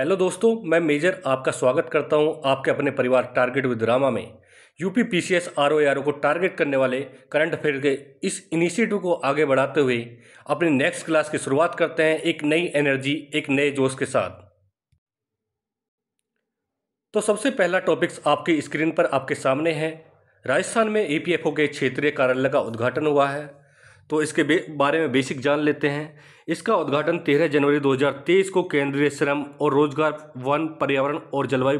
hello दोस्तों मैं major आपका स्वागत करता हूं आपके अपने परिवार टारगेट विद रामा में यूपी पीसीएस आरओआरओ को टारगेट करने वाले करंट अफेयर के इस इनिशिएटिव को आगे बढ़ाते हुए अपनी नेक्स्ट क्लास की शुरुआत करते हैं एक नई एनर्जी एक नए जोश के साथ तो सबसे पहला टॉपिक्स आपकी स्क्रीन पर आपके सामने है राजस्थान में ए के क्षेत्रीय कार्यालय का उद्घाटन हुआ है तो इसके बारे में बेसिक जान लेते हैं इसका उद्घाटन 13 जनवरी 2023 को केंद्रीय श्रम और रोजगार वन पर्यावरण और जलवायु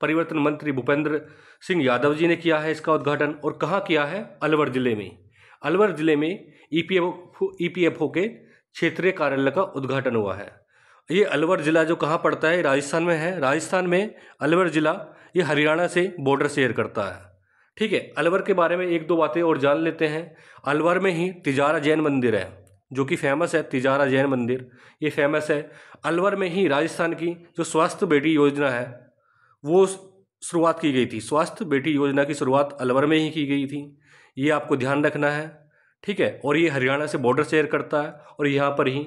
परिवर्तन मंत्री भूपेंद्र सिंह यादव जी ने किया है इसका उद्घाटन और कहाँ किया है अलवर ज़िले में अलवर ज़िले में ई e पी e के क्षेत्रीय कार्यालय का उद्घाटन हुआ है ये अलवर ज़िला जो कहाँ पड़ता है राजस्थान में है राजस्थान में अलवर ज़िला ये हरियाणा से बॉर्डर शेयर करता है ठीक है अलवर के बारे में एक दो बातें और जान लेते हैं अलवर में ही तिजारा जैन मंदिर है जो कि फेमस है तिजारा जैन मंदिर ये फेमस है अलवर में ही राजस्थान की जो स्वास्थ्य बेटी योजना है वो शुरुआत की गई थी स्वास्थ्य बेटी योजना की शुरुआत अलवर में ही की गई थी ये आपको ध्यान रखना है ठीक है और ये हरियाणा से बॉर्डर शेयर करता है और यहाँ पर ही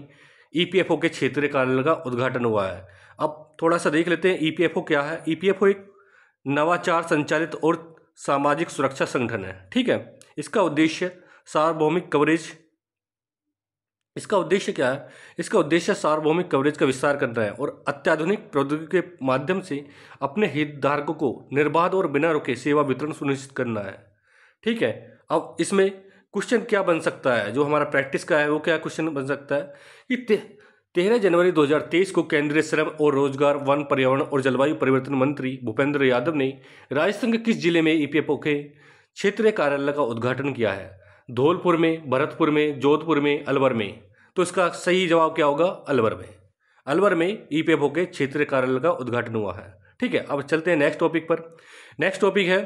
ई e के क्षेत्रीय कार्यालय का उद्घाटन हुआ है अब थोड़ा सा देख लेते हैं ई e क्या है ई e एक नवाचार संचालित और सामाजिक सुरक्षा संगठन है ठीक है इसका उद्देश्य सार्वभौमिक कवरेज इसका उद्देश्य क्या है इसका उद्देश्य सार्वभौमिक कवरेज का विस्तार करना है और अत्याधुनिक प्रौद्योगिकी के माध्यम से अपने हितधारकों को निर्बाध और बिना रुके सेवा वितरण सुनिश्चित करना है ठीक है अब इसमें क्वेश्चन क्या बन सकता है जो हमारा प्रैक्टिस का है वो क्या क्वेश्चन बन सकता है कि ते, तेरह जनवरी 2023 को केंद्रीय श्रम और रोजगार वन पर्यावरण और जलवायु परिवर्तन मंत्री भूपेंद्र यादव ने राजस्थान के किस जिले में ईपीएफओ e के क्षेत्रीय कार्यालय का उद्घाटन किया है धौलपुर में भरतपुर में जोधपुर में अलवर में तो इसका सही जवाब क्या होगा अलवर में अलवर में ई पे के क्षेत्रीय कार्यालय का उद्घाटन हुआ है ठीक है अब चलते हैं नेक्स्ट टॉपिक पर नेक्स्ट टॉपिक है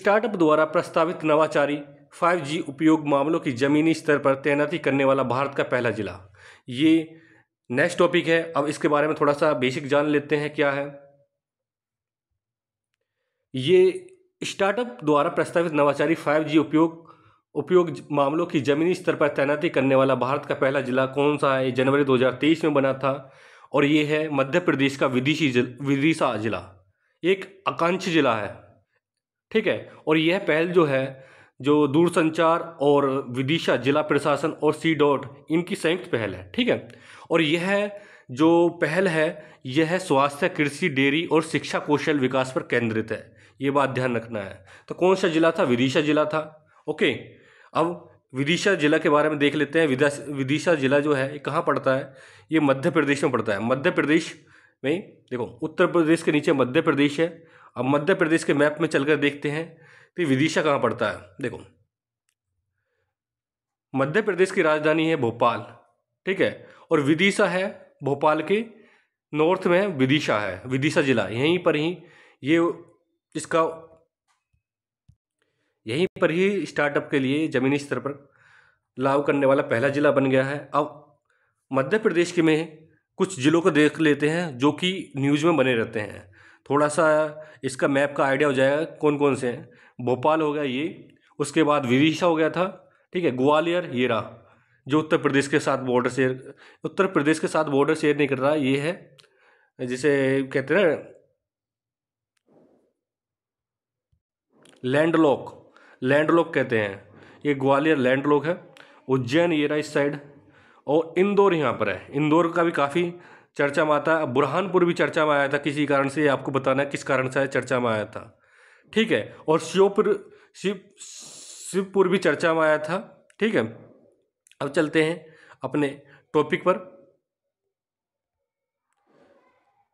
स्टार्टअप द्वारा प्रस्तावित नवाचारी 5G उपयोग मामलों की जमीनी स्तर पर तैनाती करने वाला भारत का पहला जिला ये नेक्स्ट टॉपिक है अब इसके बारे में थोड़ा सा बेसिक जान लेते हैं क्या है ये स्टार्टअप द्वारा प्रस्तावित नवाचारी 5G उपयोग उपयोग मामलों की जमीनी स्तर पर तैनाती करने वाला भारत का पहला जिला कौन सा है जनवरी 2023 में बना था और ये है मध्य प्रदेश का विदिशी जिल, विदिशा जिला एक आकांक्षी जिला है ठीक है और यह पहल जो है जो दूरसंचार और विदिशा जिला प्रशासन और सी डॉट इनकी संयुक्त पहल है ठीक है और यह जो पहल है यह स्वास्थ्य कृषि डेयरी और शिक्षा कौशल विकास पर केंद्रित है ये बात ध्यान रखना है तो कौन सा जिला था विदिशा जिला था ओके अब विदिशा जिला के बारे में देख लेते हैं विदिशा जिला जो है कहाँ पड़ता है ये मध्य प्रदेश में पड़ता है मध्य प्रदेश में देखो उत्तर प्रदेश के नीचे मध्य प्रदेश है अब मध्य प्रदेश के मैप में चलकर देखते हैं कि तो विदिशा कहाँ पड़ता है देखो मध्य प्रदेश की राजधानी है भोपाल ठीक है और विदिशा है भोपाल के नॉर्थ में विदिशा है विदिशा जिला यहीं पर ही ये इसका यहीं पर ही स्टार्टअप के लिए ज़मीनी स्तर पर लागू करने वाला पहला ज़िला बन गया है अब मध्य प्रदेश के में कुछ ज़िलों को देख लेते हैं जो कि न्यूज़ में बने रहते हैं थोड़ा सा इसका मैप का आइडिया हो जाएगा कौन कौन से हैं भोपाल हो गया ये उसके बाद विदिशा हो गया था ठीक है ग्वालियर ये रहा जो उत्तर प्रदेश के साथ बॉर्डर शेयर उत्तर प्रदेश के साथ बॉर्डर शेयर नहीं कर रहा ये है जिसे कहते हैं लैंडलॉक लैंडलॉक कहते हैं ये ग्वालियर लैंडलॉक है उज्जैन येरा इस साइड और इंदौर यहाँ पर है इंदौर का भी काफ़ी चर्चा में आता है बुरहानपुर भी चर्चा में आया था किसी कारण से आपको बताना है किस कारण से चर्चा में आया था ठीक है और श्योपुर शिव शिवपुर भी चर्चा में आया था ठीक है अब चलते हैं अपने टॉपिक पर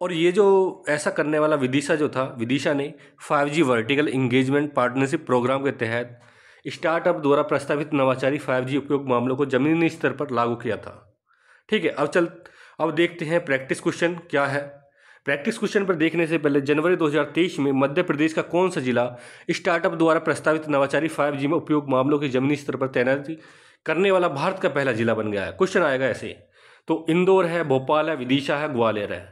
और ये जो ऐसा करने वाला विदिशा जो था विदिशा ने 5G vertical engagement partnership programme के तहत स्टार्टअप द्वारा प्रस्तावित नवाचारी 5G उपयोग मामलों को जमीनी स्तर पर लागू किया था ठीक है अब चल अब देखते हैं प्रैक्टिस क्वेश्चन क्या है प्रैक्टिस क्वेश्चन पर देखने से पहले जनवरी 2023 में मध्य प्रदेश का कौन सा जिला स्टार्टअप द्वारा प्रस्तावित नवाचारी 5G में उपयोग मामलों के जमीनी स्तर पर तैनाती करने वाला भारत का पहला जिला बन गया है क्वेश्चन आएगा ऐसे तो इंदौर है भोपाल है विदिशा है ग्वालियर है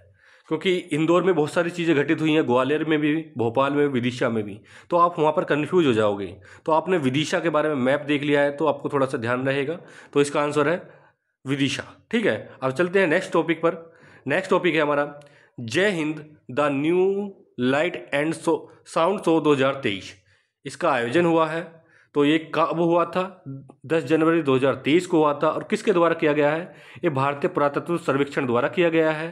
क्योंकि इंदौर में बहुत सारी चीज़ें घटित हुई हैं ग्वालियर में भी भोपाल में विदिशा में भी तो आप वहाँ पर कन्फ्यूज हो जाओगे तो आपने विदिशा के बारे में मैप देख लिया है तो आपको थोड़ा सा ध्यान रहेगा तो इसका आंसर है विदिशा ठीक है अब चलते हैं नेक्स्ट टॉपिक पर नेक्स्ट टॉपिक है हमारा Jai Hind the new light and so sound show दो इसका आयोजन हुआ है तो ये कब हुआ था 10 जनवरी 2023 को हुआ था और किसके द्वारा किया गया है ये भारतीय पुरातत्व सर्वेक्षण द्वारा किया गया है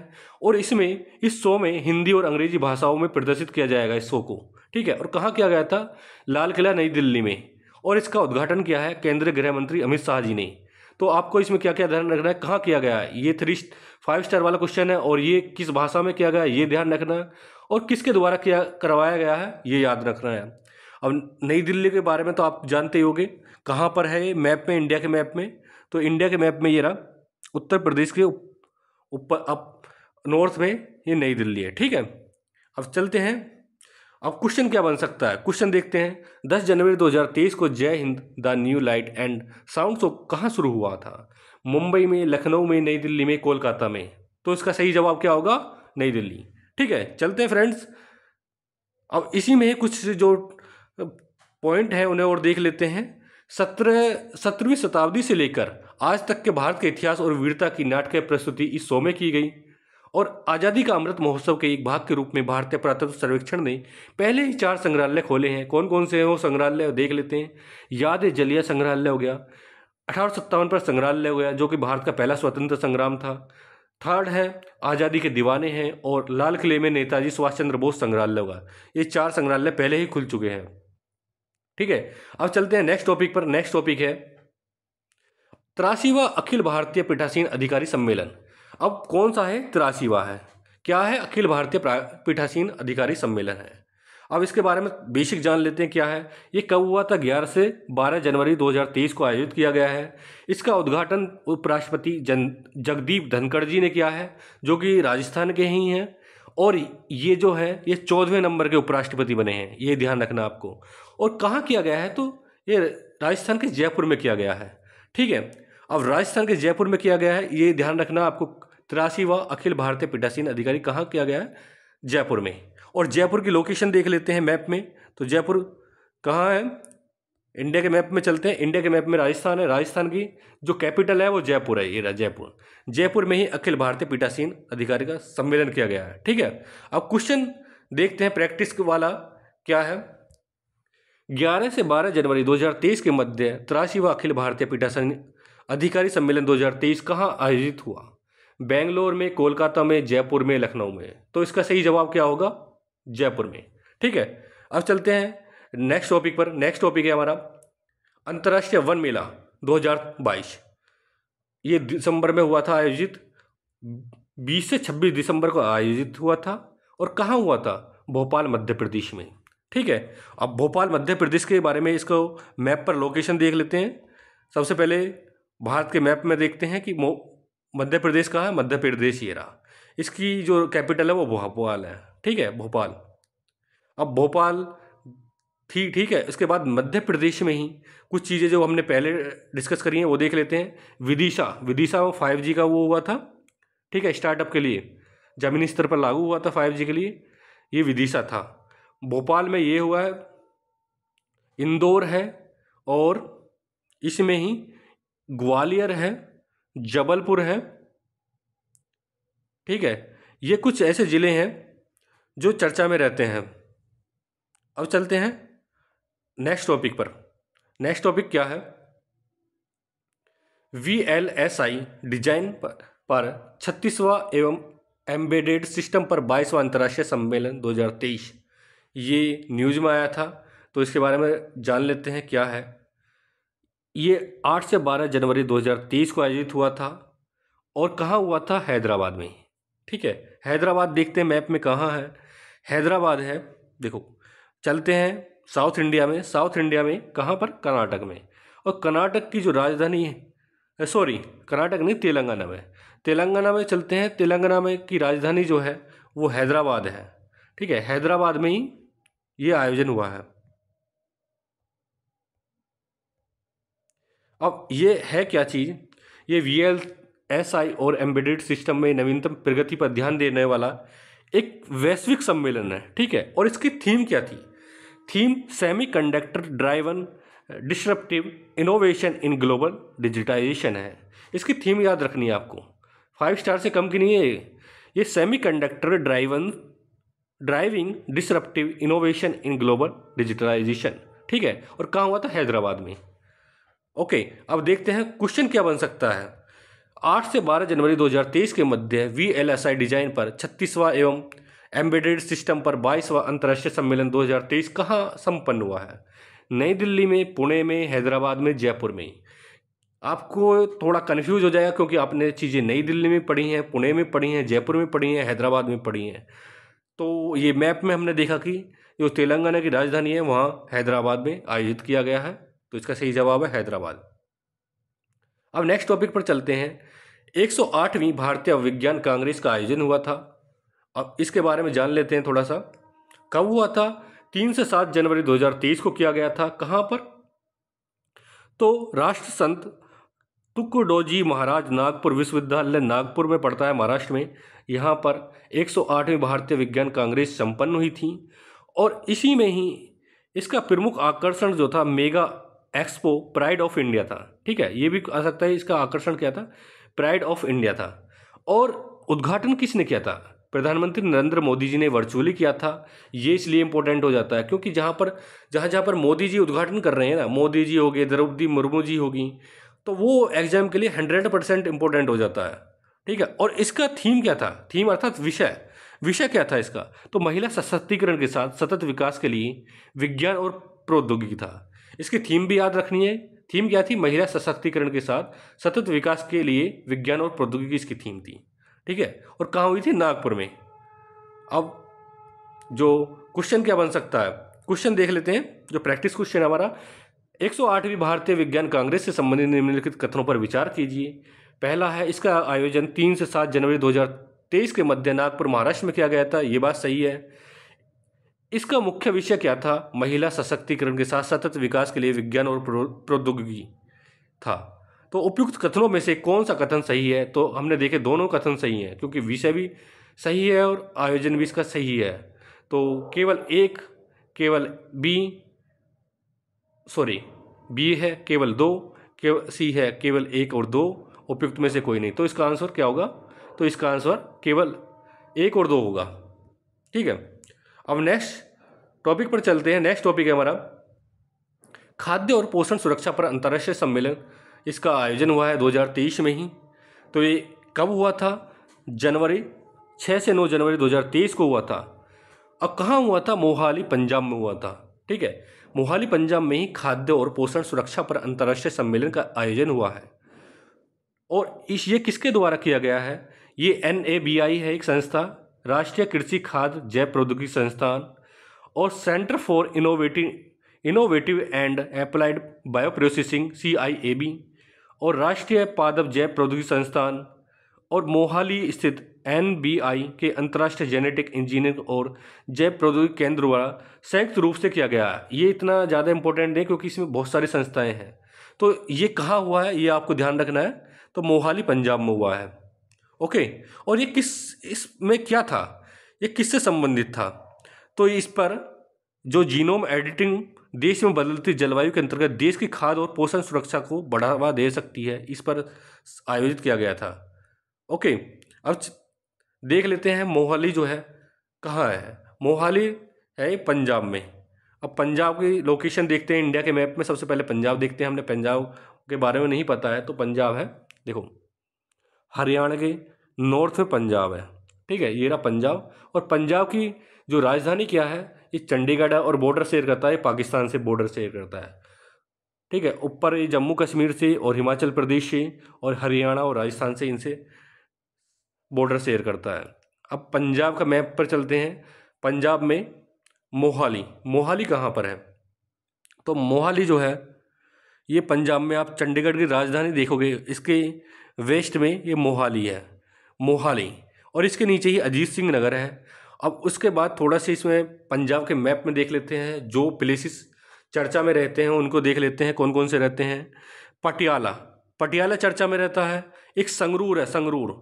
और इसमें इस शो में हिंदी और अंग्रेजी भाषाओं में प्रदर्शित किया जाएगा इस शो को ठीक है और कहाँ किया गया था लाल किला नई दिल्ली में और इसका उद्घाटन किया है केंद्रीय गृह मंत्री अमित शाह जी ने तो आपको इसमें क्या क्या ध्यान रखना है कहाँ किया गया है ये थ्री फाइव स्टार वाला क्वेश्चन है और ये किस भाषा में किया गया है ये ध्यान रखना और किसके द्वारा किया करवाया गया है ये याद रखना है अब नई दिल्ली के बारे में तो आप जानते ही होंगे कहाँ पर है ये मैप में इंडिया के मैप में तो इंडिया के मैप में ये रहा उत्तर प्रदेश के ऊपर अब नॉर्थ में ये नई दिल्ली है ठीक है अब चलते हैं अब क्वेश्चन क्या बन सकता है क्वेश्चन देखते हैं 10 जनवरी 2023 को Jai Hind the new light and sound show कहाँ शुरू हुआ था मुंबई में लखनऊ में नई दिल्ली में कोलकाता में तो इसका सही जवाब क्या होगा नई दिल्ली ठीक है चलते हैं फ्रेंड्स अब इसी में कुछ जो पॉइंट हैं उन्हें और देख लेते हैं सत्रह सत्रहवीं शताब्दी से लेकर आज तक के भारत के इतिहास और वीरता की नाटकीय प्रस्तुति इस शो में की गई और आज़ादी का अमृत महोत्सव के एक भाग के रूप में भारतीय पुरातत्व सर्वेक्षण ने पहले ही चार संग्रहालय खोले हैं कौन कौन से हैं वो संग्रहालय देख लेते हैं याद है जलिया संग्रहालय हो गया अठारह पर संग्रहालय हो गया जो कि भारत का पहला स्वतंत्र संग्राम था थर्ड है आज़ादी के दीवाने हैं और लाल किले में नेताजी सुभाष चंद्र बोस संग्रहालय होगा ये चार संग्रहालय पहले ही खुल चुके हैं ठीक है अब चलते हैं नेक्स्ट टॉपिक पर नेक्स्ट टॉपिक है तिरासीवा अखिल भारतीय पीठासीन अधिकारी सम्मेलन अब कौन सा है तिरासीवा है क्या है अखिल भारतीय पीठासीन अधिकारी सम्मेलन है अब इसके बारे में बेसिक जान लेते हैं क्या है ये कब हुआ था ग्यारह से बारह जनवरी 2023 को आयोजित किया गया है इसका उद्घाटन उपराष्ट्रपति जन जगदीप धनखड़ जी ने किया है जो कि राजस्थान के ही हैं और ये जो है ये चौदहवें नंबर के उपराष्ट्रपति बने हैं ये ध्यान रखना आपको और कहाँ किया गया है तो ये राजस्थान के जयपुर में किया गया है ठीक है अब राजस्थान के जयपुर में किया गया है ये ध्यान रखना आपको तिरासी अखिल भारतीय पीठासीन अधिकारी कहाँ किया गया है जयपुर में और जयपुर की लोकेशन देख लेते हैं मैप में तो जयपुर कहाँ है इंडिया के मैप में चलते हैं इंडिया के मैप में राजस्थान है राजस्थान की जो कैपिटल है वो जयपुर है ये जयपुर जयपुर में ही अखिल भारतीय पीठासीन अधिकारी का सम्मेलन किया गया है ठीक है अब क्वेश्चन देखते हैं प्रैक्टिस वाला क्या है 11 से 12 जनवरी 2023 के मध्य व अखिल भारतीय पीठासन अधिकारी सम्मेलन तेईस कहाँ आयोजित हुआ बेंगलोर में कोलकाता में जयपुर में लखनऊ में तो इसका सही जवाब क्या होगा जयपुर में ठीक है अब चलते हैं नेक्स्ट टॉपिक पर नेक्स्ट टॉपिक है हमारा अंतर्राष्ट्रीय वन मेला 2022 ये दिसंबर में हुआ था आयोजित 20 से 26 दिसंबर को आयोजित हुआ था और कहाँ हुआ था भोपाल मध्य प्रदेश में ठीक है अब भोपाल मध्य प्रदेश के बारे में इसको मैप पर लोकेशन देख लेते हैं सबसे पहले भारत के मैप में देखते हैं कि मध्य प्रदेश कहाँ है मध्य प्रदेश ये रहा इसकी जो कैपिटल है वो भोपाल है ठीक है भोपाल अब भोपाल ठीक ठीक है इसके बाद मध्य प्रदेश में ही कुछ चीज़ें जो हमने पहले डिस्कस करी हैं वो देख लेते हैं विदिशा विदिशा फाइव जी का वो हुआ था ठीक है स्टार्टअप के लिए ज़मीनी स्तर पर लागू हुआ था फाइव जी के लिए ये विदिशा था भोपाल में ये हुआ है इंदौर है और इसमें ही ग्वालियर है जबलपुर है ठीक है ये कुछ ऐसे ज़िले हैं जो चर्चा में रहते हैं अब चलते हैं नेक्स्ट टॉपिक पर नेक्स्ट टॉपिक क्या है V L S I design पर पर छत्तीसवा एवं एम्बेडेड सिस्टम पर बाईसवा अंतर्राष्ट्रीय सम्मेलन 2023 ये न्यूज में आया था तो इसके बारे में जान लेते हैं क्या है ये 8 से 12 जनवरी 2023 को आयोजित हुआ था और कहाँ हुआ था हैदराबाद में ठीक है हैदराबाद देखते हैं मैप में कहाँ है हैदराबाद है देखो चलते हैं साउथ इंडिया में साउथ इंडिया में कहाँ पर कर्नाटक में और कर्नाटक की जो राजधानी है सॉरी कर्नाटक नहीं तेलंगाना में तेलंगाना में चलते हैं तेलंगाना में की राजधानी जो है वो हैदराबाद है ठीक है हैदराबाद में ही ये आयोजन हुआ है अब ये है क्या चीज़ ये वी एल एस आई और एम्बेडेड सिस्टम में नवीनतम प्रगति पर ध्यान देने वाला एक वैश्विक सम्मेलन है ठीक है और इसकी थीम क्या थी theme semiconductor driven disruptive innovation in global digitization है इसकी थीम याद रखनी है आपको फाइव स्टार से कम की नहीं है ये semiconductor driven driving disruptive innovation in global digitalization ठीक है और कहाँ हुआ था हैदराबाद में ओके अब देखते हैं क्वेश्चन क्या बन सकता है आठ से बारह जनवरी तेईस के मध्य V L S I design पर छत्तीसवां एवं एम्बेडेड सिस्टम पर बाईसवा अंतर्राष्ट्रीय सम्मेलन 2023 कहाँ संपन्न हुआ है नई दिल्ली में पुणे में हैदराबाद में जयपुर में आपको थोड़ा कन्फ्यूज हो जाएगा क्योंकि आपने चीज़ें नई दिल्ली में पढ़ी हैं पुणे में पढ़ी हैं जयपुर में पढ़ी हैं हैदराबाद में पढ़ी हैं तो ये मैप में हमने देखा कि जो तेलंगाना की राजधानी है वहाँ हैदराबाद में आयोजित किया गया है तो इसका सही जवाब है हैदराबाद अब नेक्स्ट टॉपिक पर चलते हैं 108वीं भारतीय विज्ञान कांग्रेस का आयोजन हुआ था अब इसके बारे में जान लेते हैं थोड़ा सा कब हुआ था तीन से सात जनवरी 2023 को किया गया था कहाँ पर तो राष्ट्र संत तुकडोजी महाराज नागपुर विश्वविद्यालय नागपुर में पढ़ता है महाराष्ट्र में यहाँ पर 108वीं भारतीय विज्ञान कांग्रेस संपन्न हुई थी और इसी में ही इसका प्रमुख आकर्षण जो था mega expo pride of India था ठीक है ये भी आ सकता है इसका आकर्षण क्या था प्राइड ऑफ इंडिया था और उद्घाटन किसने किया था प्रधानमंत्री नरेंद्र मोदी जी ने वर्चुअली किया था ये इसलिए इंपॉर्टेंट हो जाता है क्योंकि जहाँ पर जहाँ जहाँ पर मोदी जी उद्घाटन कर रहे हैं ना मोदी जी हो गए द्रौपदी मुर्मू जी होगी तो वो एग्जाम के लिए हंड्रेड परसेंट इंपॉर्टेंट हो जाता है ठीक है और इसका थीम क्या था थीम अर्थात विषय विषय क्या था इसका तो महिला सशक्तिकरण के साथ सतत विकास के लिए विज्ञान और प्रौद्योगिकी था इसकी थीम भी याद रखनी है थीम क्या थी महिला सशक्तिकरण के साथ सतत विकास के लिए विज्ञान और प्रौद्योगिकी इसकी थीम थी ठीक है और कहाँ हुई थी नागपुर में अब जो क्वेश्चन क्या बन सकता है क्वेश्चन देख लेते हैं जो प्रैक्टिस क्वेश्चन है हमारा 108वीं भारतीय विज्ञान कांग्रेस से संबंधित निम्नलिखित कथनों पर विचार कीजिए पहला है इसका आयोजन तीन से सात जनवरी 2023 के मध्य नागपुर महाराष्ट्र में किया गया था ये बात सही है इसका मुख्य विषय क्या था महिला सशक्तिकरण के साथ सतत विकास के लिए विज्ञान और प्रौद्योगिकी था तो उपयुक्त कथनों में से कौन सा कथन सही है तो हमने देखे दोनों कथन सही हैं क्योंकि विषय भी सही है और आयोजन भी इसका सही है तो केवल एक केवल बी सॉरी बी है केवल दो केवल सी है केवल एक और दो उपयुक्त में से कोई नहीं तो इसका आंसर क्या होगा तो इसका आंसर केवल एक और दो होगा ठीक है अब नेक्स्ट टॉपिक पर चलते हैं नेक्स्ट टॉपिक है हमारा खाद्य और पोषण सुरक्षा पर अंतर्राष्ट्रीय सम्मेलन इसका आयोजन हुआ है 2023 में ही तो ये कब हुआ था जनवरी 6 से 9 जनवरी 2023 को हुआ था अब कहाँ हुआ था मोहाली पंजाब में हुआ था ठीक है मोहाली पंजाब में ही खाद्य और पोषण सुरक्षा पर अंतर्राष्ट्रीय सम्मेलन का आयोजन हुआ है और इस ये किसके द्वारा किया गया है ये एन है एक संस्था राष्ट्रीय कृषि खाद्य जैव प्रौद्योगिकी संस्थान और centre for innovative innovative and applied bioprocessing C I A B और राष्ट्रीय पादप जैव प्रौद्योगिकी संस्थान और मोहाली स्थित एन के अंतर्राष्ट्रीय जेनेटिक इंजीनियरिंग और जैव प्रौद्योगिकी केंद्र द्वारा संयुक्त रूप से किया गया है ये इतना ज़्यादा इंपॉर्टेंट नहीं क्योंकि इसमें बहुत सारी संस्थाएं हैं तो ये कहाँ हुआ है ये आपको ध्यान रखना है तो मोहाली पंजाब में हुआ है ओके और ये किस इसमें क्या था ये किससे संबंधित था तो इस पर जो जीनोम एडिटिंग देश में बदलती जलवायु के अंतर्गत देश की खाद और पोषण सुरक्षा को बढ़ावा दे सकती है इस पर आयोजित किया गया था ओके अब देख लेते हैं मोहाली जो है कहाँ है मोहाली है पंजाब में अब पंजाब की लोकेशन देखते हैं इंडिया के मैप में सबसे पहले पंजाब देखते हैं हमने पंजाब के बारे में नहीं पता है तो पंजाब है देखो हरियाणा के नॉर्थ में पंजाब है ठीक है ये रहा पंजाब और पंजाब की जो राजधानी क्या है ये चंडीगढ़ है और बॉर्डर शेयर करता है पाकिस्तान से बॉर्डर शेयर करता है ठीक है ऊपर ये जम्मू कश्मीर से और हिमाचल प्रदेश से और हरियाणा और राजस्थान से इनसे बॉर्डर शेयर करता है अब पंजाब का मैप पर चलते हैं पंजाब में मोहाली मोहाली कहाँ पर है तो मोहाली जो है ये पंजाब में आप चंडीगढ़ की राजधानी देखोगे इसके वेस्ट में ये मोहाली है मोहाली और इसके नीचे ही अजीत सिंह नगर है अब उसके बाद थोड़ा सा इसमें पंजाब के मैप में देख लेते हैं जो प्लेसिस चर्चा में रहते हैं उनको देख लेते हैं कौन कौन से रहते हैं पटियाला पटियाला चर्चा में रहता है एक संगरूर है संगरूर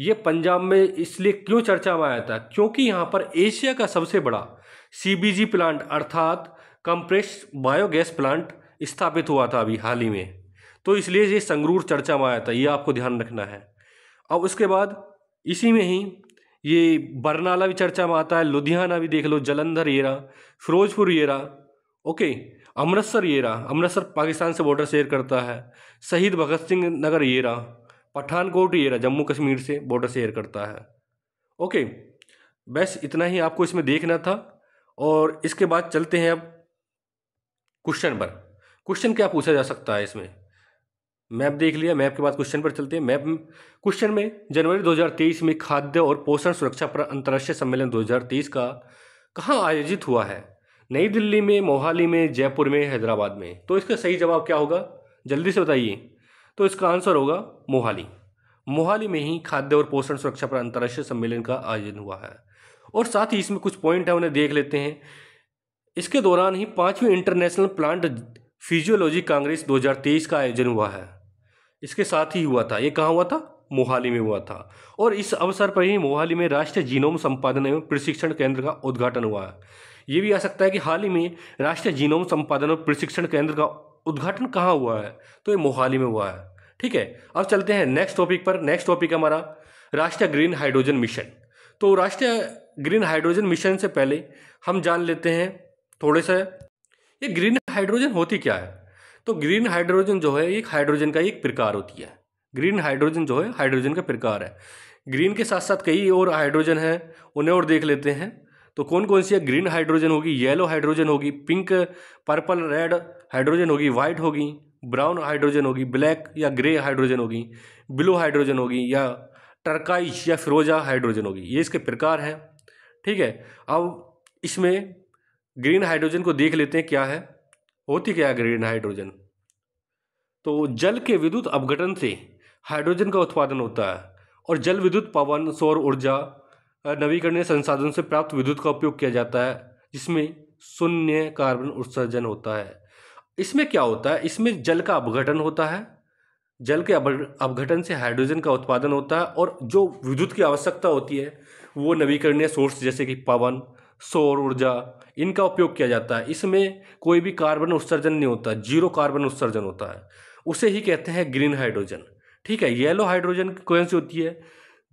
ये पंजाब में इसलिए क्यों चर्चा में आया था क्योंकि यहाँ पर एशिया का सबसे बड़ा सीबीजी प्लांट अर्थात कंप्रेस बायोगैस प्लांट स्थापित हुआ था अभी हाल ही में तो इसलिए ये संगरूर चर्चा में आया था ये आपको ध्यान रखना है अब उसके बाद इसी में ही ये बरनाला भी चर्चा में आता है लुधियाना भी देख लो जलंधर ये रहा फिरोजपुर ये रहा ओके अमृतसर ये रहा अमृतसर पाकिस्तान से बॉर्डर शेयर करता है शहीद भगत सिंह नगर ये रहा पठानकोट ये रहा जम्मू कश्मीर से बॉर्डर शेयर करता है ओके बस इतना ही आपको इसमें देखना था और इसके बाद चलते हैं अब क्वेश्चन पर क्वेश्चन क्या पूछा जा सकता है इसमें मैप देख लिया मैप के बाद क्वेश्चन पर चलते हैं मैप क्वेश्चन में जनवरी 2023 में खाद्य और पोषण सुरक्षा पर अंतर्राष्ट्रीय सम्मेलन 2023 का कहाँ आयोजित हुआ है नई दिल्ली में मोहाली में जयपुर में हैदराबाद में तो इसका सही जवाब क्या होगा जल्दी से बताइए तो इसका आंसर होगा मोहाली मोहाली में ही खाद्य और पोषण सुरक्षा पर अंतर्राष्ट्रीय सम्मेलन का आयोजन हुआ है और साथ ही इसमें कुछ पॉइंट है उन्हें देख लेते हैं इसके दौरान ही पाँचवीं इंटरनेशनल प्लांट फिजियोलॉजी कांग्रेस 2023 का आयोजन हुआ है इसके साथ ही हुआ था ये कहाँ हुआ था मोहाली में हुआ था और इस अवसर पर ही मोहाली में राष्ट्रीय जीनोम संपादन एवं प्रशिक्षण केंद्र का उद्घाटन हुआ है ये भी आ सकता है कि हाल ही में राष्ट्रीय जीनोम संपादन और प्रशिक्षण केंद्र का उद्घाटन कहाँ हुआ है तो ये मोहाली में हुआ है ठीक है अब चलते हैं नेक्स्ट टॉपिक पर नेक्स्ट टॉपिक हमारा राष्ट्रीय ग्रीन हाइड्रोजन मिशन तो राष्ट्रीय ग्रीन हाइड्रोजन मिशन से पहले हम जान लेते हैं थोड़े से ये ग्रीन हाइड्रोजन होती क्या है तो ग्रीन हाइड्रोजन जो है एक हाइड्रोजन का एक प्रकार होती है ग्रीन हाइड्रोजन जो है हाइड्रोजन का प्रकार है ग्रीन के साथ साथ कई और हाइड्रोजन हैं उन्हें और देख लेते हैं तो कौन कौन सी है ग्रीन हाइड्रोजन होगी येलो हाइड्रोजन होगी पिंक पर्पल रेड हाइड्रोजन होगी वाइट होगी ब्राउन हाइड्रोजन होगी ब्लैक या ग्रे हाइड्रोजन होगी ब्लू हाइड्रोजन होगी या टर्काइश या फिरोजा हाइड्रोजन होगी ये इसके प्रकार हैं ठीक है अब इसमें ग्रीन हाइड्रोजन को देख लेते हैं क्या है होती क्या ग्रीन हाइड्रोजन तो जल के विद्युत अपघटन से हाइड्रोजन का उत्पादन होता है और जल विद्युत पवन सौर ऊर्जा नवीकरणीय संसाधन से प्राप्त विद्युत का उपयोग किया जाता है जिसमें शून्य कार्बन उत्सर्जन होता है इसमें क्या होता है इसमें जल का अपघटन होता है जल के अपघटन से हाइड्रोजन का उत्पादन होता है और जो विद्युत की आवश्यकता होती है वो नवीकरणीय सोर्स जैसे कि पवन सौर ऊर्जा इनका उपयोग किया जाता है इसमें कोई भी कार्बन उत्सर्जन नहीं होता जीरो कार्बन उत्सर्जन होता है उसे ही कहते हैं ग्रीन हाइड्रोजन ठीक है येलो हाइड्रोजन कौन सी होती है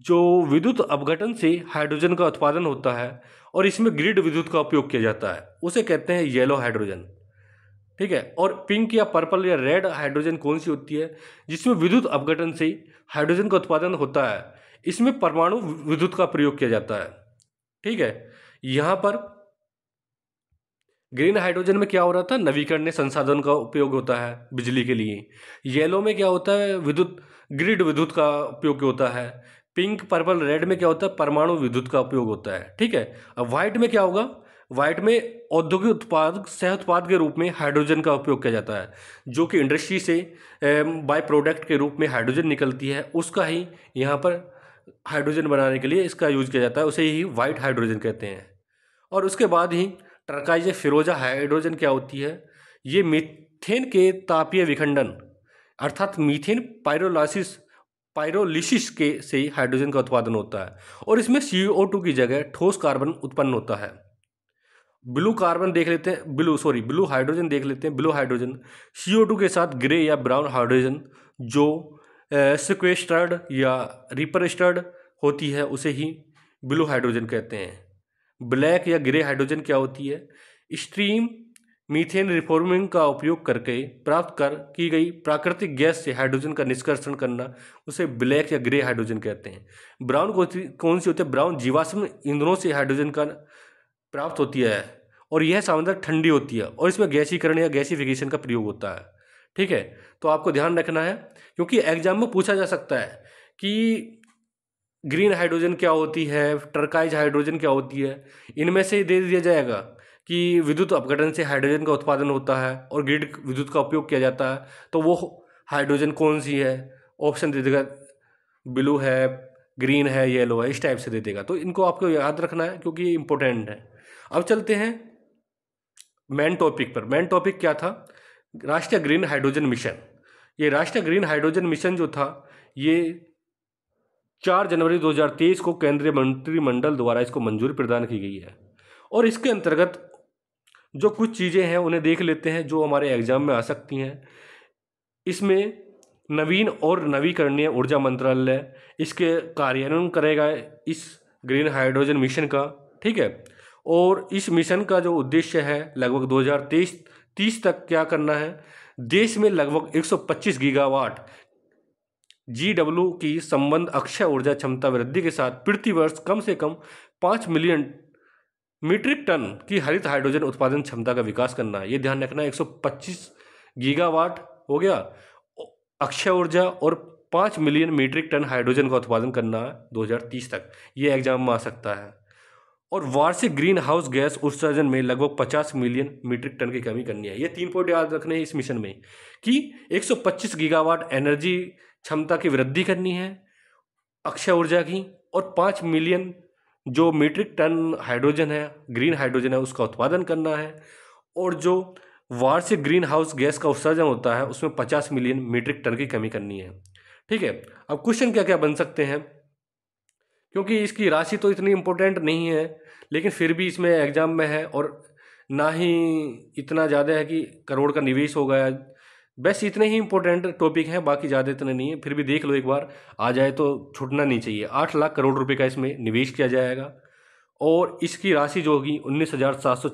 जो विद्युत अपघटन से हाइड्रोजन का उत्पादन होता है और इसमें ग्रिड विद्युत का उपयोग किया जाता है उसे कहते हैं येलो हाइड्रोजन ठीक है और पिंक या पर्पल या रेड हाइड्रोजन कौन सी होती है जिसमें विद्युत अपघटन से हाइड्रोजन का उत्पादन होता है इसमें परमाणु विद्युत का प्रयोग किया जाता है ठीक है यहाँ पर ग्रीन हाइड्रोजन में क्या हो रहा था नवीकरणीय संसाधन का उपयोग होता है बिजली के लिए येलो में क्या होता है विद्युत ग्रिड विद्युत का उपयोग होता है पिंक पर्पल रेड में क्या होता है परमाणु विद्युत का उपयोग होता है ठीक है अब व्हाइट में क्या होगा व्हाइट में औद्योगिक उत्पाद सह उत्पाद के रूप में हाइड्रोजन का उपयोग किया जाता है जो कि इंडस्ट्री से बाय प्रोडक्ट के रूप में हाइड्रोजन निकलती है उसका ही यहाँ पर हाइड्रोजन बनाने के लिए इसका यूज किया जाता है उसे ही व्हाइट हाइड्रोजन कहते हैं और उसके बाद ही टर्काइज फिरोजा हाइड्रोजन क्या होती है ये मीथेन के तापीय विखंडन अर्थात मीथेन पायरोलासिस पायरोलिसिस के से ही हाइड्रोजन का उत्पादन होता है और इसमें सी ओ टू की जगह ठोस कार्बन उत्पन्न होता है ब्लू कार्बन देख लेते हैं ब्लू सॉरी ब्लू हाइड्रोजन देख लेते हैं blue hydrogen C O two के साथ ग्रे या ब्राउन हाइड्रोजन जो सिक्वेस्टर्ड या रिपरस्टर्ड होती है उसे ही ब्लू हाइड्रोजन कहते हैं ब्लैक या ग्रे हाइड्रोजन क्या होती है स्ट्रीम मीथेन रिफॉर्मिंग का उपयोग करके प्राप्त कर की गई प्राकृतिक गैस से हाइड्रोजन का निष्कर्षण करना उसे ब्लैक या ग्रे हाइड्रोजन कहते हैं ब्राउन कौन सी होती है ब्राउन जीवाश्म ईंधनों से हाइड्रोजन का प्राप्त होती है और यह सामान्यतः ठंडी होती है और इसमें गैसीकरण या गैसीफिकेशन का प्रयोग होता है ठीक है तो आपको ध्यान रखना है क्योंकि एग्जाम में पूछा जा सकता है कि ग्रीन हाइड्रोजन क्या होती है टर्काइज हाइड्रोजन क्या होती है इनमें से दे दिया जाएगा कि विद्युत अपघटन से हाइड्रोजन का उत्पादन होता है और ग्रिड विद्युत का उपयोग किया जाता है तो वो हाइड्रोजन कौन सी है ऑप्शन दे देगा ब्लू है ग्रीन है येलो है इस टाइप से दे देगा तो इनको आपको याद रखना है क्योंकि ये इंपॉर्टेंट है अब चलते हैं मेन टॉपिक पर मेन टॉपिक क्या था राष्ट्रीय ग्रीन हाइड्रोजन मिशन ये राष्ट्रीय ग्रीन हाइड्रोजन मिशन जो था ये चार जनवरी 2023 को केंद्रीय मंत्रिमंडल द्वारा इसको मंजूरी प्रदान की गई है और इसके अंतर्गत जो कुछ चीज़ें हैं उन्हें देख लेते हैं जो हमारे एग्जाम में आ सकती हैं इसमें नवीन और नवीकरणीय ऊर्जा मंत्रालय इसके कार्यान्वयन करेगा इस ग्रीन हाइड्रोजन मिशन का ठीक है और इस मिशन का जो उद्देश्य है लगभग 2023 30 तक क्या करना है देश में लगभग 125 गीगावाट डब्ल्यू की संबंध अक्षय ऊर्जा क्षमता वृद्धि के साथ प्रतिवर्ष कम से कम पाँच मिलियन मीट्रिक टन की हरित हाइड्रोजन उत्पादन क्षमता का विकास करना है ये ध्यान रखना 125 गीगावाट हो गया अक्षय ऊर्जा और पाँच मिलियन मीट्रिक टन हाइड्रोजन का उत्पादन करना है 2030 तक ये एग्जाम में आ सकता है और वार्षिक ग्रीन हाउस गैस उत्सर्जन में लगभग 50 मिलियन मीट्रिक टन की कमी करनी है ये तीन पॉइंट याद रखने हैं इस मिशन में कि 125 गीगावाट एनर्जी क्षमता की वृद्धि करनी है अक्षय ऊर्जा की और पाँच मिलियन जो मीट्रिक टन हाइड्रोजन है ग्रीन हाइड्रोजन है उसका उत्पादन करना है और जो वार्षिक ग्रीन हाउस गैस का उत्सर्जन होता है उसमें पचास मिलियन मीट्रिक टन की कमी करनी है ठीक है अब क्वेश्चन क्या क्या बन सकते हैं क्योंकि इसकी राशि तो इतनी इम्पोर्टेंट नहीं है लेकिन फिर भी इसमें एग्ज़ाम में है और ना ही इतना ज़्यादा है कि करोड़ का निवेश हो गया बस इतने ही इंपॉर्टेंट टॉपिक हैं बाकी ज़्यादा इतने नहीं है फिर भी देख लो एक बार आ जाए तो छूटना नहीं चाहिए आठ लाख करोड़ रुपए का इसमें निवेश किया जाएगा और इसकी राशि जो होगी उन्नीस हज़ार सात सौ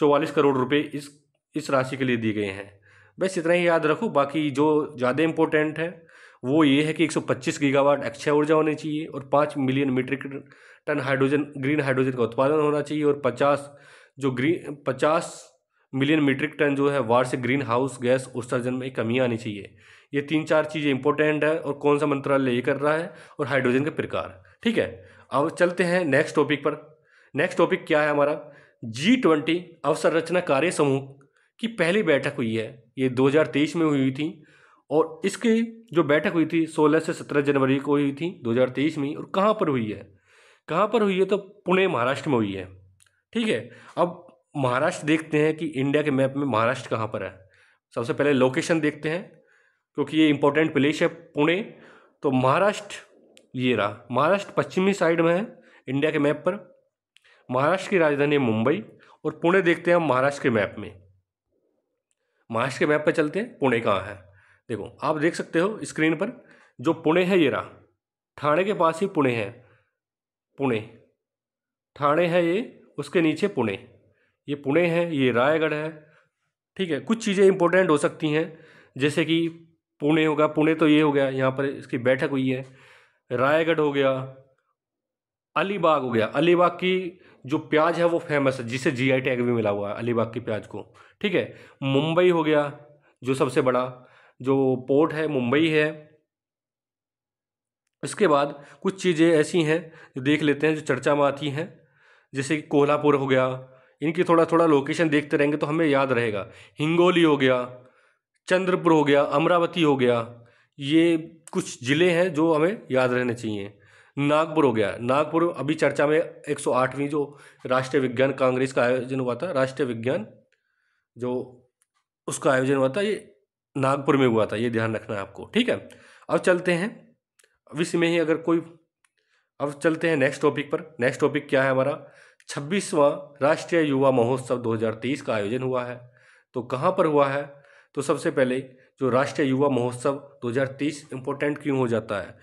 चौवालीस करोड़ रुपए इस इस राशि के लिए दिए गए हैं बस इतना ही याद रखो बाकी जो ज़्यादा इंपॉर्टेंट है वो ये है कि 125 गीगावाट अक्षय ऊर्जा होनी चाहिए और पाँच million metric tonne hydrogen green hydrogen का उत्पादन होना चाहिए और पचास जो ग्रीन पचास मिलियन मीट्रिक टन जो है वार से ग्रीन हाउस गैस उत्सर्जन में कमी आनी चाहिए ये तीन चार चीज़ें इंपॉर्टेंट है और कौन सा मंत्रालय ये कर रहा है और हाइड्रोजन के प्रकार ठीक है अब चलते हैं नेक्स्ट टॉपिक पर नेक्स्ट टॉपिक क्या है हमारा जी ट्वेंटी अवसंरचना कार्य समूह की पहली बैठक हुई है ये 2023 में हुई थी और इसकी जो बैठक हुई थी 16 से 17 जनवरी को हुई थी 2023 में और कहाँ पर हुई है कहाँ पर हुई है तो पुणे महाराष्ट्र में हुई है ठीक है अब महाराष्ट्र देखते हैं कि इंडिया के मैप में महाराष्ट्र कहाँ पर है सबसे पहले लोकेशन देखते हैं क्योंकि ये इंपॉर्टेंट प्लेस है पुणे तो महाराष्ट्र ये रहा महाराष्ट्र पश्चिमी साइड में है इंडिया के मैप पर महाराष्ट्र की राजधानी है मुंबई और पुणे देखते हैं हम महाराष्ट्र के मैप में महाराष्ट्र के मैप पर चलते हैं पुणे कहाँ है देखो आप देख सकते हो स्क्रीन पर जो पुणे है ये रहा ठाणे के पास ही पुणे है पुणे ठाणे है ये उसके नीचे पुणे ये पुणे है ये रायगढ़ है ठीक है कुछ चीज़ें इंपॉर्टेंट हो सकती हैं जैसे कि पुणे होगा पुणे तो ये हो गया यहाँ पर इसकी बैठक हुई है रायगढ़ हो गया अलीबाग हो गया अलीबाग की जो प्याज है वो फेमस है जिसे जीआई टैग भी मिला हुआ है अलीबाग की प्याज को ठीक है मुंबई हो गया जो सबसे बड़ा जो पोर्ट है मुंबई है इसके बाद कुछ चीज़ें ऐसी हैं जो देख लेते हैं जो चर्चा में आती हैं जैसे कि कोल्हापुर हो गया इनकी थोड़ा थोड़ा लोकेशन देखते रहेंगे तो हमें याद रहेगा हिंगोली हो गया चंद्रपुर हो गया अमरावती हो गया ये कुछ ज़िले हैं जो हमें याद रहने चाहिए नागपुर हो गया नागपुर अभी चर्चा में 108वीं जो राष्ट्रीय विज्ञान कांग्रेस का आयोजन हुआ था राष्ट्रीय विज्ञान जो उसका आयोजन हुआ था ये नागपुर में हुआ था ये ध्यान रखना है आपको ठीक है अब चलते हैं अब इसमें ही अगर कोई अब चलते हैं नेक्स्ट टॉपिक पर नेक्स्ट टॉपिक क्या है हमारा छब्बीसवां राष्ट्रीय युवा महोत्सव 2023 का आयोजन हुआ है तो कहाँ पर हुआ है तो सबसे पहले जो राष्ट्रीय युवा महोत्सव 2023 इम्पोर्टेंट क्यों हो जाता है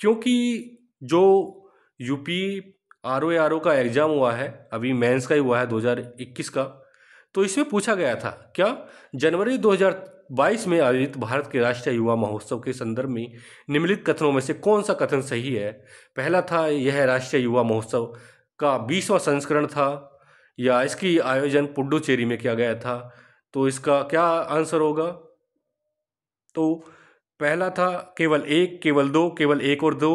क्योंकि जो UP R O R O का एग्ज़ाम हुआ है अभी मेंस का ही हुआ है 2021 का तो इसमें पूछा गया था क्या जनवरी 2022 में आयोजित भारत के राष्ट्रीय युवा महोत्सव के संदर्भ में निम्नलिखित कथनों में से कौन सा कथन सही है पहला था यह राष्ट्रीय युवा महोत्सव का बीसवा संस्करण था या इसकी आयोजन पुडुचेरी में किया गया था तो इसका क्या आंसर होगा तो पहला था केवल एक केवल दो केवल एक और दो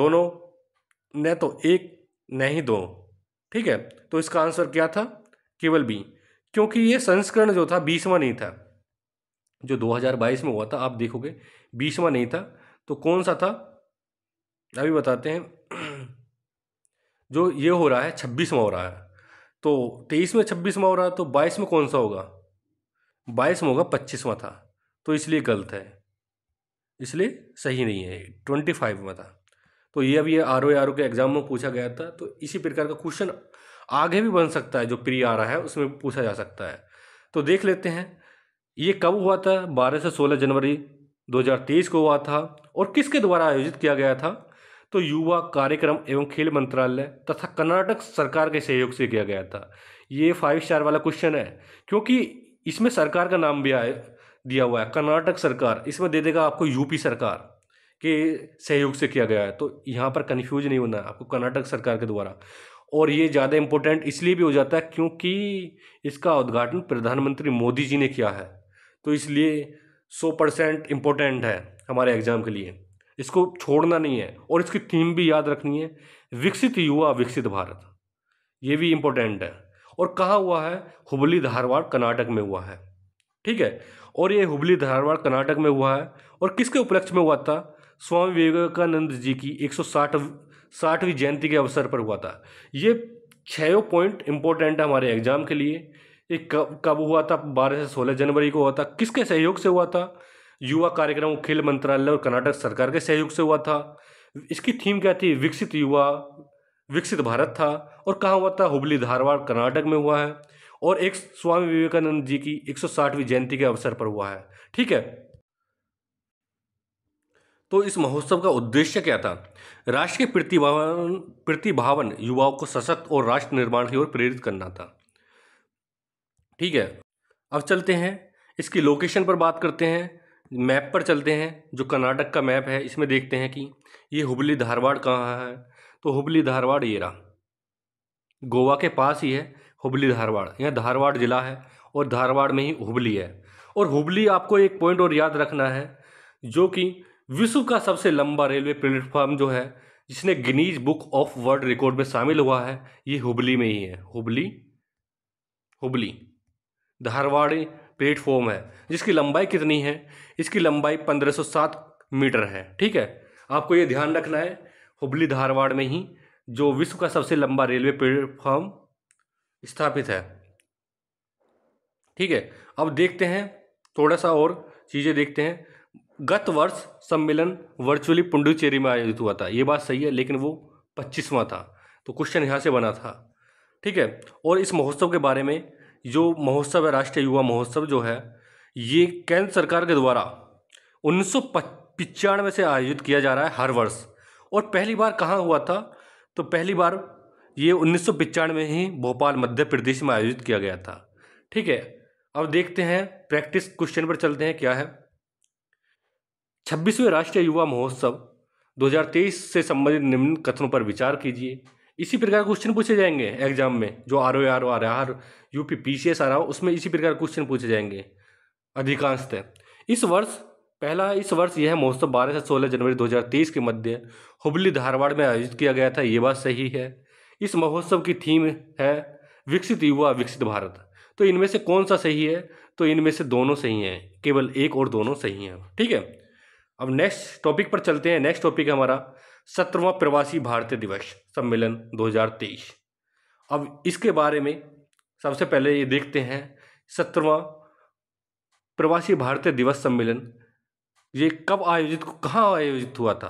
दोनों न तो एक न ही दो ठीक है तो इसका आंसर क्या था केवल बी क्योंकि ये संस्करण जो था बीसवा नहीं था जो 2022 में हुआ था आप देखोगे बीसवा नहीं था तो कौन सा था अभी बताते हैं जो ये हो रहा है छब्बीसवा हो रहा है तो तेईस में छब्बीसवा हो रहा है तो बाईस में कौन सा होगा बाईस में होगा पच्चीसवा था तो इसलिए गलत है इसलिए सही नहीं है ट्वेंटी फाइव में था तो ये अभी आर ओ आर ओ के एग्जाम में पूछा गया था तो इसी प्रकार का क्वेश्चन आगे भी बन सकता है जो प्री आ रहा है उसमें पूछा जा सकता है तो देख लेते हैं ये कब हुआ था बारह से सोलह जनवरी 2023 को हुआ था और किसके द्वारा आयोजित किया गया था तो युवा कार्यक्रम एवं खेल मंत्रालय तथा कर्नाटक सरकार के सहयोग से किया गया था ये फाइव स्टार वाला क्वेश्चन है क्योंकि इसमें सरकार का नाम भी आए दिया हुआ है कर्नाटक सरकार इसमें दे देगा आपको यूपी सरकार के सहयोग से किया गया है तो यहाँ पर कन्फ्यूज नहीं होना है आपको कर्नाटक सरकार के द्वारा और ये ज़्यादा इम्पोर्टेंट इसलिए भी हो जाता है क्योंकि इसका उद्घाटन प्रधानमंत्री मोदी जी ने किया है तो इसलिए सौ परसेंट इम्पोर्टेंट है हमारे एग्ज़ाम के लिए इसको छोड़ना नहीं है और इसकी थीम भी याद रखनी है विकसित युवा विकसित भारत ये भी इम्पोर्टेंट है और कहाँ हुआ है हुबली धारवाड़ कर्नाटक में हुआ है ठीक है और ये हुबली धारवाड़ कर्नाटक में हुआ है और किसके उपलक्ष्य में हुआ था स्वामी विवेकानंद जी की एक सौ साठ साठवीं जयंती के अवसर पर हुआ था ये छो पॉइंट इम्पोर्टेंट है हमारे एग्जाम के लिए ये कब कब हुआ था बारह से सोलह जनवरी को हुआ था किसके सहयोग से हुआ था युवा कार्यक्रम खेल मंत्रालय और कर्नाटक सरकार के सहयोग से हुआ था इसकी थीम क्या थी विकसित युवा विकसित भारत था और कहाँ हुआ था हुबली धारवाड़ कर्नाटक में हुआ है और एक स्वामी विवेकानंद जी की 160वीं जयंती के अवसर पर हुआ है ठीक है तो इस महोत्सव का उद्देश्य क्या था राष्ट्र के प्रतिभावन प्रतिभावन युवाओं को सशक्त और राष्ट्र निर्माण की ओर प्रेरित करना था ठीक है अब चलते हैं इसकी लोकेशन पर बात करते हैं मैप पर चलते हैं जो कर्नाटक का मैप है इसमें देखते हैं कि ये हुबली धारवाड़ कहाँ है तो हुबली धारवाड़ ये रहा गोवा के पास ही है हुबली धारवाड़ यहाँ धारवाड़ ज़िला है और धारवाड़ में ही हुबली है और हुबली आपको एक पॉइंट और याद रखना है जो कि विश्व का सबसे लंबा रेलवे प्लेटफॉर्म जो है जिसने Guinness book of world record में शामिल हुआ है ये हुबली में ही है हुबली हुबली धारवाड़ प्लेटफॉर्म है जिसकी लंबाई कितनी है इसकी लंबाई 1507 मीटर है ठीक है आपको ये ध्यान रखना है हुबली धारवाड़ में ही जो विश्व का सबसे लंबा रेलवे प्लेटफॉर्म स्थापित है ठीक है अब देखते हैं थोड़ा सा और चीज़ें देखते हैं गत वर्ष सम्मेलन वर्चुअली पुंडुचेरी में आयोजित हुआ था ये बात सही है लेकिन वो पच्चीसवां था तो क्वेश्चन यहाँ से बना था ठीक है और इस महोत्सव के बारे में जो महोत्सव है राष्ट्रीय युवा महोत्सव जो है ये केंद्र सरकार के द्वारा उन्नीस पिचानवे से आयोजित किया जा रहा है हर वर्ष और पहली बार कहाँ हुआ था तो पहली बार ये उन्नीस सौ पिचानवे ही भोपाल मध्य प्रदेश में आयोजित किया गया था ठीक है अब देखते हैं प्रैक्टिस क्वेश्चन पर चलते हैं क्या है छब्बीसवें राष्ट्रीय युवा महोत्सव 2023 से संबंधित निम्न कथनों पर विचार कीजिए इसी प्रकार क्वेश्चन पूछे जाएंगे एग्जाम में जो आर ओ आर ओ आ रहा है U P P C S आ रहा है उसमें इसी प्रकार क्वेश्चन पूछे जाएंगे अधिकांशतः इस वर्ष पहला इस वर्ष यह महोत्सव बारह से सोलह जनवरी 2023 के मध्य हुबली धारवाड़ में आयोजित किया गया था ये बात सही है इस महोत्सव की थीम है विकसित युवा विकसित भारत तो इनमें से कौन सा सही है तो इनमें से दोनों सही हैं केवल एक और दोनों सही हैं ठीक है अब नेक्स्ट टॉपिक पर चलते हैं नेक्स्ट टॉपिक हमारा सत्रवा प्रवासी भारतीय दिवस सम्मेलन 2023 अब इसके बारे में सबसे पहले ये देखते हैं सत्रवा प्रवासी भारतीय दिवस सम्मेलन ये कब आयोजित कहाँ आयोजित हुआ था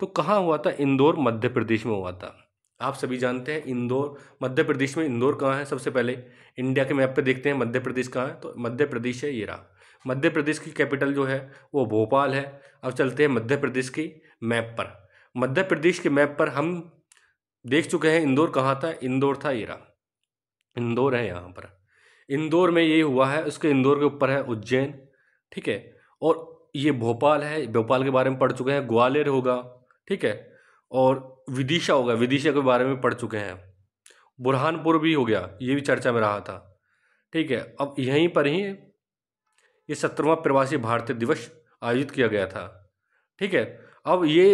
तो कहाँ हुआ था इंदौर मध्य प्रदेश में हुआ था आप सभी जानते हैं इंदौर मध्य प्रदेश में इंदौर कहाँ है सबसे पहले इंडिया के मैप पे देखते हैं मध्य प्रदेश कहाँ है तो मध्य प्रदेश है ये रहा मध्य प्रदेश की कैपिटल जो है वो भोपाल है अब चलते हैं मध्य प्रदेश की मैप पर मध्य प्रदेश के मैप पर हम देख चुके हैं इंदौर कहाँ था इंदौर था येरा इंदौर है यहाँ पर इंदौर में ये हुआ है उसके इंदौर के ऊपर है उज्जैन ठीक है और ये भोपाल है भोपाल के बारे में पढ़ चुके हैं ग्वालियर होगा ठीक है और विदिशा होगा विदिशा के बारे में पढ़ चुके हैं बुरहानपुर भी हो गया ये भी चर्चा में रहा था ठीक है अब यहीं पर ही ये सत्रहवा प्रवासी भारतीय दिवस आयोजित किया गया था ठीक है अब ये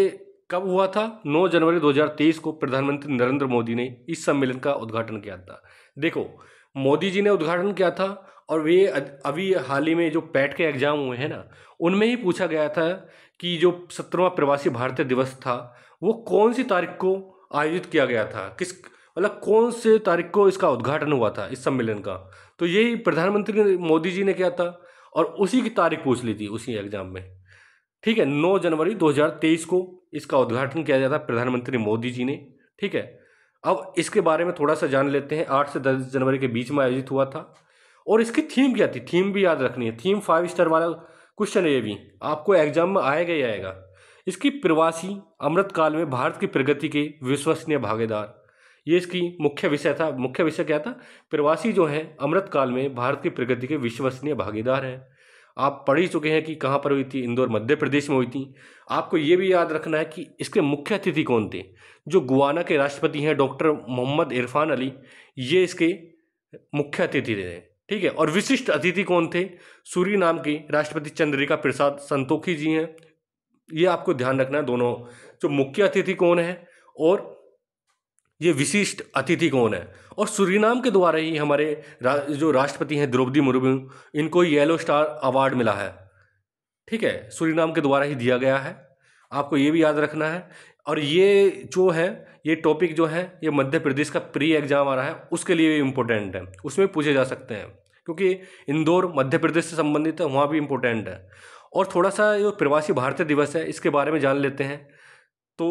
कब हुआ था 9 जनवरी 2023 को प्रधानमंत्री नरेंद्र मोदी ने इस सम्मेलन का उद्घाटन किया था देखो मोदी जी ने उद्घाटन किया था और वे अभी हाल ही में जो पैट के एग्जाम हुए हैं ना उनमें ही पूछा गया था कि जो सत्रहवा प्रवासी भारतीय दिवस था वो कौन सी तारीख को आयोजित किया गया था किस मतलब कौन से तारीख को इसका उद्घाटन हुआ था इस सम्मेलन का तो यही प्रधानमंत्री मोदी जी ने किया था और उसी की तारीख पूछ ली थी उसी एग्जाम में ठीक है 9 जनवरी 2023 को इसका उद्घाटन किया जाता था प्रधानमंत्री मोदी जी ने ठीक है अब इसके बारे में थोड़ा सा जान लेते हैं आठ से दस जनवरी के बीच में आयोजित हुआ था और इसकी थीम क्या थी थीम भी याद रखनी है थीम फाइव स्टार वाला क्वेश्चन है ये भी आपको एग्जाम में आएगा ही आएगा इसकी प्रवासी अमृत काल में भारत की प्रगति के विश्वसनीय भागीदार ये इसकी मुख्य विषय था मुख्य विषय क्या था प्रवासी जो है अमृत काल में भारत की प्रगति के विश्वसनीय भागीदार हैं आप पढ़ ही चुके हैं कि कहाँ पर हुई थी इंदौर मध्य प्रदेश में हुई थी आपको ये भी याद रखना है कि इसके मुख्य अतिथि कौन थे जो गुआना के राष्ट्रपति हैं डॉक्टर मोहम्मद इरफान अली ये इसके मुख्य अतिथि थे ठीक है और विशिष्ट अतिथि कौन थे सूरी नाम के राष्ट्रपति चंद्रिका प्रसाद संतोखी जी हैं ये आपको ध्यान रखना है दोनों जो मुख्य अतिथि कौन है और ये विशिष्ट अतिथि कौन है और सूरीनाम के द्वारा ही हमारे रा, जो राष्ट्रपति हैं द्रौपदी मुर्मू इनको येलो स्टार अवार्ड मिला है ठीक है सूरीनाम के द्वारा ही दिया गया है आपको ये भी याद रखना है और ये जो है ये टॉपिक जो है ये मध्य प्रदेश का प्री एग्जाम आ रहा है उसके लिए भी इम्पोर्टेंट है उसमें पूछे जा सकते हैं क्योंकि इंदौर मध्य प्रदेश से संबंधित है वहाँ भी इम्पोर्टेंट है और थोड़ा सा जो प्रवासी भारतीय दिवस है इसके बारे में जान लेते हैं तो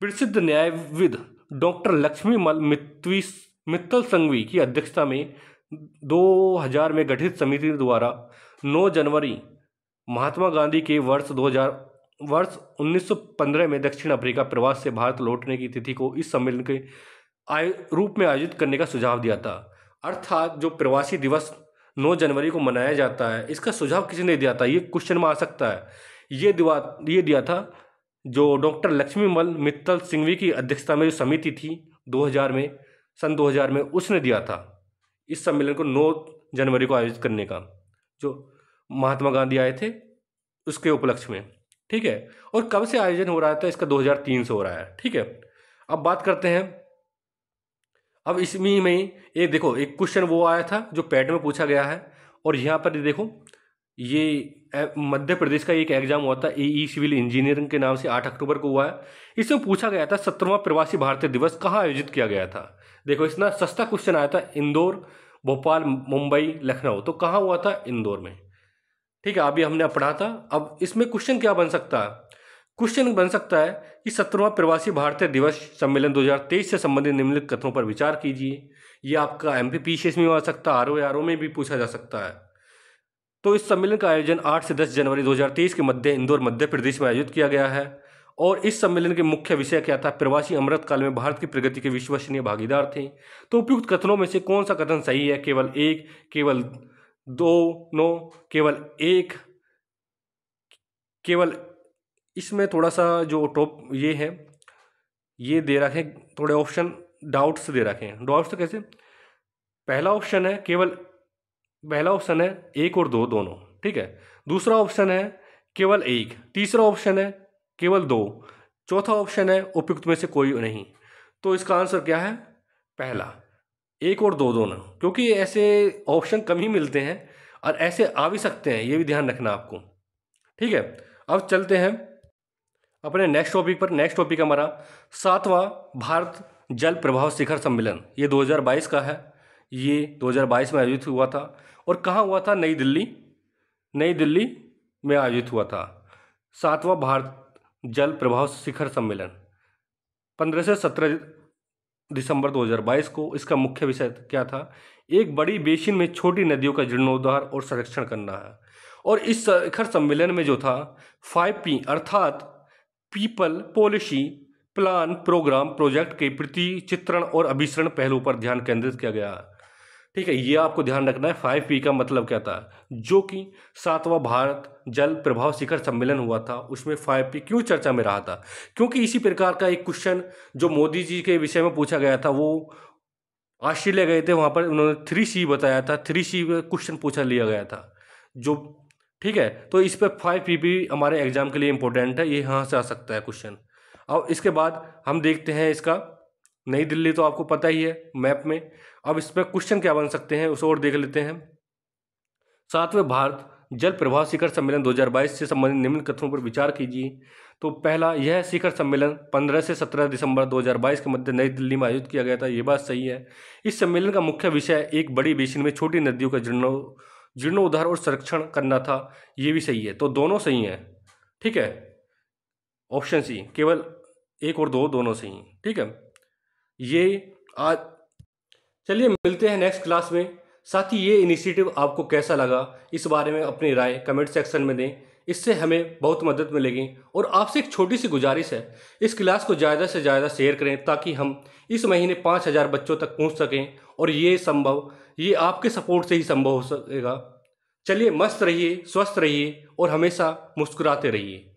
प्रसिद्ध न्यायविद डॉक्टर लक्ष्मी मल मित्वी मित्तल संघवी की अध्यक्षता में 2000 में गठित समिति द्वारा 9 जनवरी महात्मा गांधी के वर्ष 2000 वर्ष 1915 में दक्षिण अफ्रीका प्रवास से भारत लौटने की तिथि को इस सम्मेलन के आय रूप में आयोजित करने का सुझाव दिया था अर्थात जो प्रवासी दिवस 9 जनवरी को मनाया जाता है इसका सुझाव किसने दिया था ये क्वेश्चन में आ सकता है ये दिवा ये दिया था जो डॉक्टर लक्ष्मी मल मित्तल सिंघवी की अध्यक्षता में जो समिति थी 2000 में सन 2000 में उसने दिया था इस सम्मेलन को 9 जनवरी को आयोजित करने का जो महात्मा गांधी आए थे उसके उपलक्ष्य में ठीक है और कब से आयोजन हो रहा था इसका 2003 से हो रहा है ठीक है अब बात करते हैं अब इसमें में एक देखो एक क्वेश्चन वो आया था जो पैट में पूछा गया है और यहाँ पर देखो ये मध्य प्रदेश का एक एग्जाम हुआ था ए ई सिविल इंजीनियरिंग के नाम से आठ अक्टूबर को हुआ है इसमें पूछा गया था सत्रवा प्रवासी भारतीय दिवस कहाँ आयोजित किया गया था देखो इतना सस्ता क्वेश्चन आया था इंदौर भोपाल मुंबई लखनऊ तो कहाँ हुआ था इंदौर में ठीक है अभी हमने पढ़ा था अब इसमें क्वेश्चन क्या बन सकता है क्वेश्चन बन सकता है कि सत्रवा प्रवासी भारतीय दिवस सम्मेलन 2023 से संबंधित निम्नलिखित कथनों पर विचार कीजिए यह आपका एम पी पी में आ सकता है आर ओ आर ओ में भी पूछा जा सकता है तो इस सम्मेलन का आयोजन 8 से 10 जनवरी 2023 के मध्य इंदौर मध्य प्रदेश में आयोजित किया गया है और इस सम्मेलन के मुख्य विषय क्या था प्रवासी अमृत काल में भारत की प्रगति के विश्वसनीय भागीदार थे तो उपयुक्त कथनों में से कौन सा कथन सही है केवल एक केवल दो नो केवल एक केवल इसमें थोड़ा सा जो टॉप ये है ये दे रखे थोड़े ऑप्शन डाउट्स दे रखे हैं डाउट्स तो कैसे पहला ऑप्शन है केवल पहला ऑप्शन है एक और दो दोनों ठीक है दूसरा ऑप्शन है केवल एक तीसरा ऑप्शन है केवल दो चौथा ऑप्शन है उपयुक्त में से कोई नहीं तो इसका आंसर क्या है पहला एक और दो दोनों क्योंकि ऐसे ऑप्शन कम ही मिलते हैं और ऐसे आ भी सकते हैं ये भी ध्यान रखना आपको ठीक है अब चलते हैं अपने नेक्स्ट टॉपिक पर नेक्स्ट टॉपिक हमारा सातवां भारत जल प्रभाव शिखर सम्मेलन ये 2022 का है ये 2022 में आयोजित हुआ था और कहाँ हुआ था नई दिल्ली नई दिल्ली में आयोजित हुआ था सातवां भारत जल प्रभाव शिखर सम्मेलन पंद्रह से सत्रह दिसंबर 2022 को इसका मुख्य विषय क्या था एक बड़ी बेसिन में छोटी नदियों का जीर्णोद्धार और संरक्षण करना है और इस शिखर सम्मेलन में जो था फाइव पी अर्थात people policy plan programme project के प्रति चित्रण और अभिसरण पहलुओं पर ध्यान केंद्रित किया गया है ठीक है ये आपको ध्यान रखना है फाइव पी का मतलब क्या था जो कि सातवां भारत जल प्रभाव शिखर सम्मेलन हुआ था उसमें फाइव पी क्यों चर्चा में रहा था क्योंकि इसी प्रकार का एक क्वेश्चन जो मोदी जी के विषय में पूछा गया था वो ऑस्ट्रेलिया गए थे वहाँ पर उन्होंने थ्री सी बताया था थ्री सी क्वेश्चन पूछा लिया गया था जो ठीक है तो इस पर फाइव पी भी हमारे एग्जाम के लिए इंपॉर्टेंट है ये यहाँ से आ सकता है क्वेश्चन और इसके बाद हम देखते हैं इसका नई दिल्ली तो आपको पता ही है मैप में अब इस पर क्वेश्चन क्या बन सकते हैं उसे और देख लेते हैं सातवें भारत जल प्रभाव शिखर सम्मेलन 2022 से संबंधित निम्न कथनों पर विचार कीजिए तो पहला यह शिखर सम्मेलन 15 से 17 दिसंबर 2022 के मध्य नई दिल्ली में आयोजित किया गया था ये बात सही है इस सम्मेलन का मुख्य विषय एक बड़ी बेसिन में छोटी नदियों का जीर्णो जीर्णोद्धार और संरक्षण करना था ये भी सही है तो दोनों सही हैं ठीक है ऑप्शन सी केवल एक और दो दोनों सही ठीक है ये आज चलिए मिलते हैं नेक्स्ट क्लास में साथ ही ये इनिशिएटिव आपको कैसा लगा इस बारे में अपनी राय कमेंट सेक्शन में दें इससे हमें बहुत मदद मिलेगी और आपसे एक छोटी सी गुजारिश है इस क्लास को ज़्यादा से ज़्यादा शेयर करें ताकि हम इस महीने पाँच हज़ार बच्चों तक पहुंच सकें और ये संभव ये आपके सपोर्ट से ही संभव हो सकेगा चलिए मस्त रहिए स्वस्थ रहिए और हमेशा मुस्कुराते रहिए